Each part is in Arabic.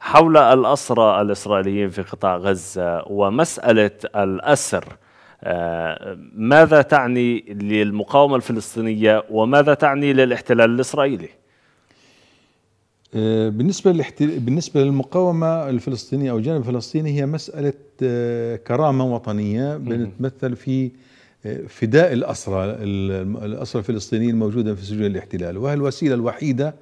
حول الأسرى الإسرائيليين في قطاع غزة ومسألة الأسر آه، ماذا تعني للمقاومة الفلسطينية وماذا تعني للاحتلال الإسرائيلي؟ آه، بالنسبة للاحتل... بالنسبة للمقاومة الفلسطينية أو الجانب الفلسطيني هي مسألة آه، كرامة وطنية بنتمثل في فداء الأسرى الأسرى الفلسطينيين الموجودة في سجون الاحتلال وهي الوسيلة الوحيدة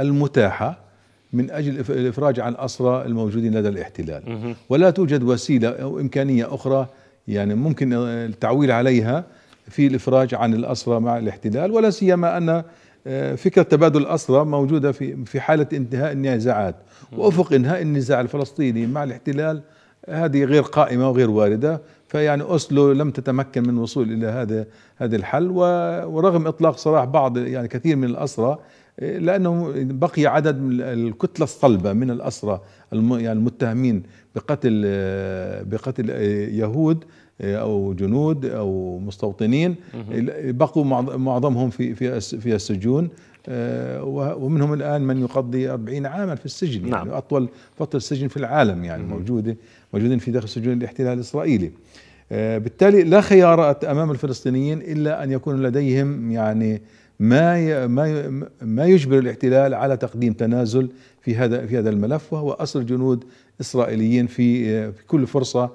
المتاحة من أجل الإفراج عن أسرى الموجودين لدى الاحتلال ولا توجد وسيلة أو إمكانية أخرى يعني ممكن آه، التعويل عليها في الإفراج عن الأسرى مع الاحتلال ولا سيما أن آه، فكرة تبادل الأسرى موجودة في في حالة انتهاء النزاعات وأفق إنهاء النزاع الفلسطيني مع الاحتلال هذه غير قائمة وغير واردة فيعني أوسلو لم تتمكن من الوصول إلى هذا هذا الحل ورغم إطلاق سراح بعض يعني كثير من الأسرى لانه بقي عدد من الكتله الصلبه من الاسرى يعني المتهمين بقتل بقتل يهود آه، او جنود او مستوطنين بقوا معظمهم في في في السجون آه، ومنهم الان من يقضي 40 عاما في السجن يعني نعم. يعني اطول فتره سجن في العالم يعني موجوده موجودين في داخل سجون الاحتلال الاسرائيلي آه، بالتالي لا خيار امام الفلسطينيين الا ان يكون لديهم يعني ما ما ما يجبر الاحتلال على تقديم تنازل في هذا في هذا الملف وهو اسر جنود اسرائيليين في في كل فرصه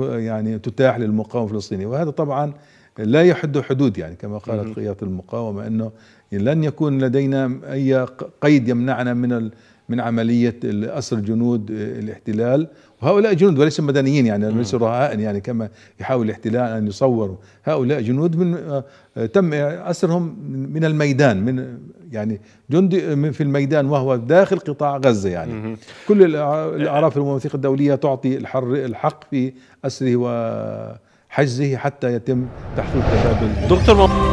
يعني تتاح للمقاومه الفلسطينيه وهذا طبعا لا يحد حدود يعني كما قالت قيادة المقاومة أنه لن يكون لدينا أي قيد يمنعنا من من عمليه اسر جنود آه، الاحتلال وهؤلاء جنود وليس مدنيين يعني نعم. ليس رهائن يعني كما يحاول الاحتلال ان يصوروا هؤلاء جنود من آه، آه، تم اسرهم من الميدان من يعني جندي في الميدان وهو داخل قطاع غزه يعني كل الاعراف والمواثيق الدوليه تعطي الحر الحق في اسره وحجزه حتى يتم تحقيق تبادل دكتور